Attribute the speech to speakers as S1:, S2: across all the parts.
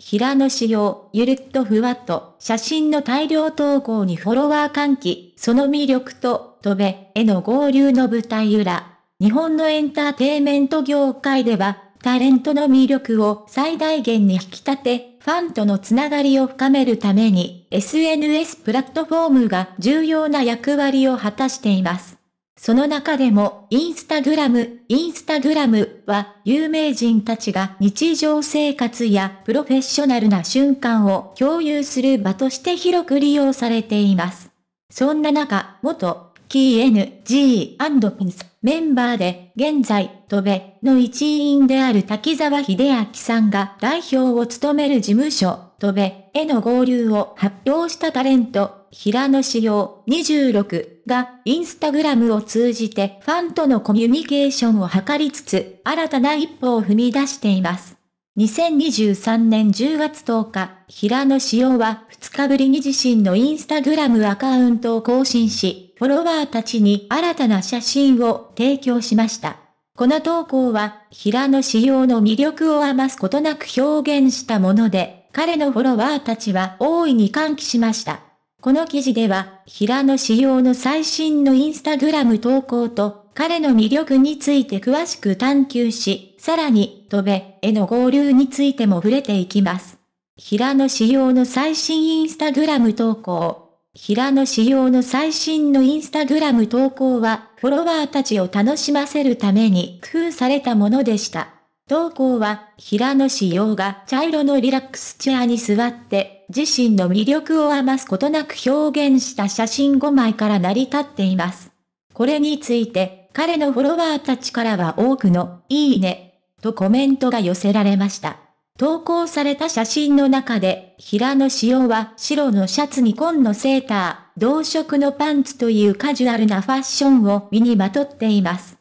S1: 平野紫耀、ゆるっとふわっと、写真の大量投稿にフォロワー喚起、その魅力と、飛べ、への合流の舞台裏。日本のエンターテイメント業界では、タレントの魅力を最大限に引き立て、ファンとのつながりを深めるために、SNS プラットフォームが重要な役割を果たしています。その中でも、インスタグラム、インスタグラムは、有名人たちが日常生活やプロフェッショナルな瞬間を共有する場として広く利用されています。そんな中、元、KNG&PINS メンバーで、現在、戸部の一員である滝沢秀明さんが代表を務める事務所、戸部への合流を発表したタレント、平野紫耀26がインスタグラムを通じてファンとのコミュニケーションを図りつつ新たな一歩を踏み出しています。2023年10月10日、平野紫耀は2日ぶりに自身のインスタグラムアカウントを更新し、フォロワーたちに新たな写真を提供しました。この投稿は、平野紫耀の魅力を余すことなく表現したもので、彼のフォロワーたちは大いに歓喜しました。この記事では、平野紫耀の最新のインスタグラム投稿と、彼の魅力について詳しく探求し、さらに、戸部への合流についても触れていきます。平野紫耀の最新インスタグラム投稿。平野紫耀の最新のインスタグラム投稿は、フォロワーたちを楽しませるために工夫されたものでした。投稿は、平野紫耀が茶色のリラックスチェアに座って、自身の魅力を余すことなく表現した写真5枚から成り立っています。これについて、彼のフォロワーたちからは多くの、いいね、とコメントが寄せられました。投稿された写真の中で、平野紫耀は白のシャツに紺のセーター、同色のパンツというカジュアルなファッションを身にまとっています。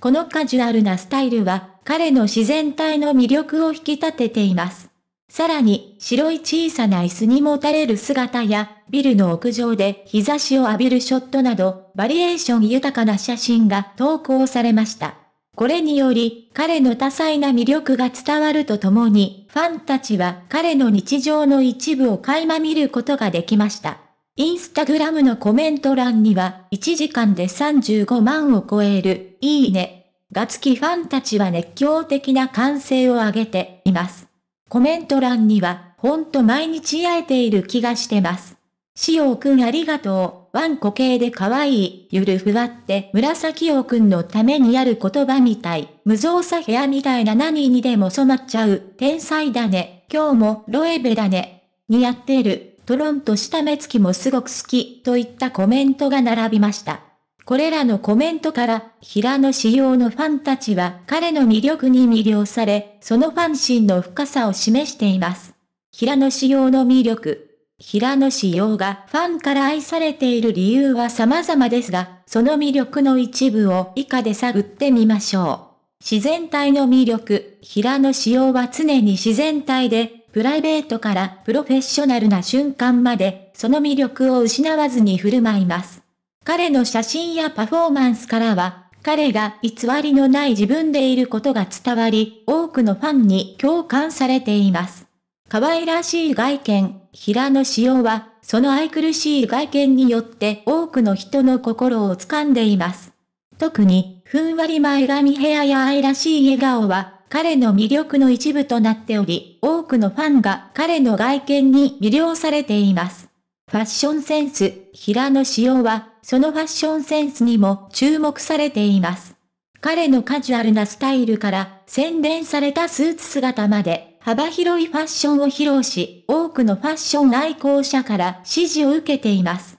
S1: このカジュアルなスタイルは、彼の自然体の魅力を引き立てています。さらに、白い小さな椅子にもたれる姿や、ビルの屋上で日差しを浴びるショットなど、バリエーション豊かな写真が投稿されました。これにより、彼の多彩な魅力が伝わるとともに、ファンたちは彼の日常の一部を垣間見ることができました。インスタグラムのコメント欄には、1時間で35万を超える、いいね、がつきファンたちは熱狂的な歓声を上げています。コメント欄には、ほんと毎日会えている気がしてます。しおうくんありがとう。ワンコ系で可愛い。ゆるふわって紫陽くんのためにやる言葉みたい。無造作部屋みたいな何にでも染まっちゃう。天才だね。今日もロエベだね。似合ってる。トロンとした目つきもすごく好き。といったコメントが並びました。これらのコメントから、平野仕様のファンたちは彼の魅力に魅了され、そのファン心の深さを示しています。平野仕様の魅力。平野仕様がファンから愛されている理由は様々ですが、その魅力の一部を以下で探ってみましょう。自然体の魅力。平野仕様は常に自然体で、プライベートからプロフェッショナルな瞬間まで、その魅力を失わずに振る舞います。彼の写真やパフォーマンスからは、彼が偽りのない自分でいることが伝わり、多くのファンに共感されています。可愛らしい外見、平野紫耀は、その愛くるしい外見によって多くの人の心を掴んでいます。特に、ふんわり前髪ヘアや愛らしい笑顔は、彼の魅力の一部となっており、多くのファンが彼の外見に魅了されています。ファッションセンス、平野紫耀は、そのファッションセンスにも注目されています。彼のカジュアルなスタイルから、洗練されたスーツ姿まで、幅広いファッションを披露し、多くのファッション愛好者から支持を受けています。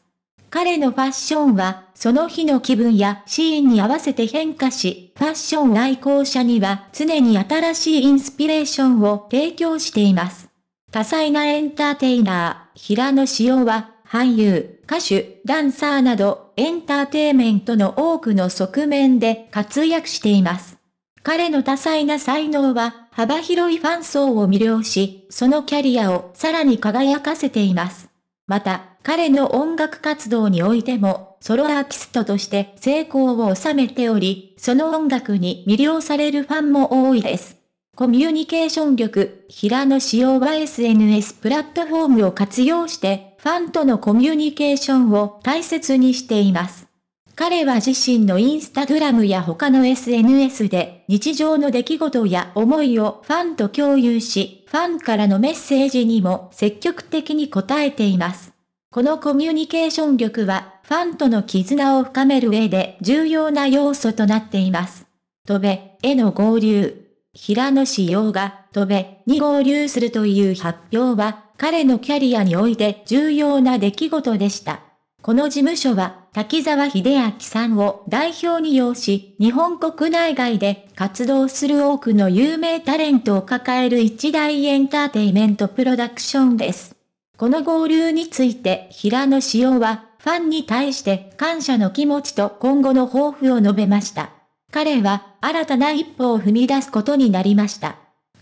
S1: 彼のファッションは、その日の気分やシーンに合わせて変化し、ファッション愛好者には常に新しいインスピレーションを提供しています。多彩なエンターテイナー、平野紫耀は、俳優、歌手、ダンサーなどエンターテイメントの多くの側面で活躍しています。彼の多彩な才能は幅広いファン層を魅了し、そのキャリアをさらに輝かせています。また、彼の音楽活動においても、ソロアーティストとして成功を収めており、その音楽に魅了されるファンも多いです。コミュニケーション力、平野紫耀は SNS プラットフォームを活用して、ファンとのコミュニケーションを大切にしています。彼は自身のインスタグラムや他の SNS で日常の出来事や思いをファンと共有し、ファンからのメッセージにも積極的に応えています。このコミュニケーション力はファンとの絆を深める上で重要な要素となっています。とべ、への合流。平野志陽がとべ、に合流するという発表は彼のキャリアにおいて重要な出来事でした。この事務所は、滝沢秀明さんを代表に擁し、日本国内外で活動する多くの有名タレントを抱える一大エンターテイメントプロダクションです。この合流について、平野紫耀は、ファンに対して感謝の気持ちと今後の抱負を述べました。彼は、新たな一歩を踏み出すことになりました。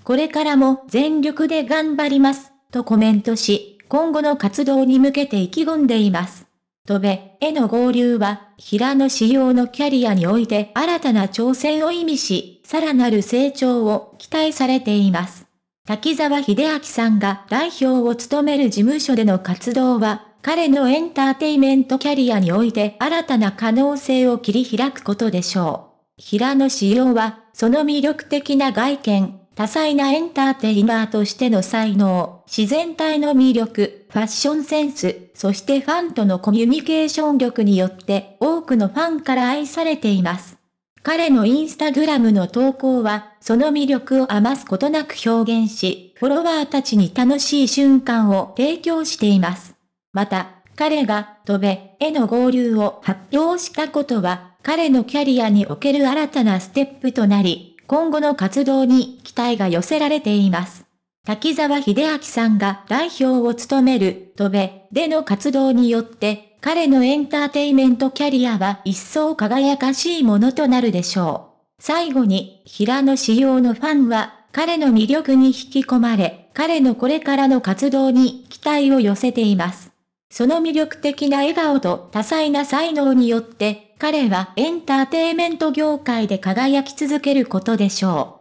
S1: これからも全力で頑張ります。とコメントし、今後の活動に向けて意気込んでいます。とべ、への合流は、平野仕様のキャリアにおいて新たな挑戦を意味し、さらなる成長を期待されています。滝沢秀明さんが代表を務める事務所での活動は、彼のエンターテイメントキャリアにおいて新たな可能性を切り開くことでしょう。平野紫耀は、その魅力的な外見、多彩なエンターテイナーとしての才能、自然体の魅力、ファッションセンス、そしてファンとのコミュニケーション力によって多くのファンから愛されています。彼のインスタグラムの投稿は、その魅力を余すことなく表現し、フォロワーたちに楽しい瞬間を提供しています。また、彼が、飛べへの合流を発表したことは、彼のキャリアにおける新たなステップとなり、今後の活動に期待が寄せられています。滝沢秀明さんが代表を務める、とべ、での活動によって、彼のエンターテイメントキャリアは一層輝かしいものとなるでしょう。最後に、平野仕様のファンは、彼の魅力に引き込まれ、彼のこれからの活動に期待を寄せています。その魅力的な笑顔と多彩な才能によって、彼はエンターテイメント業界で輝き続けることでしょう。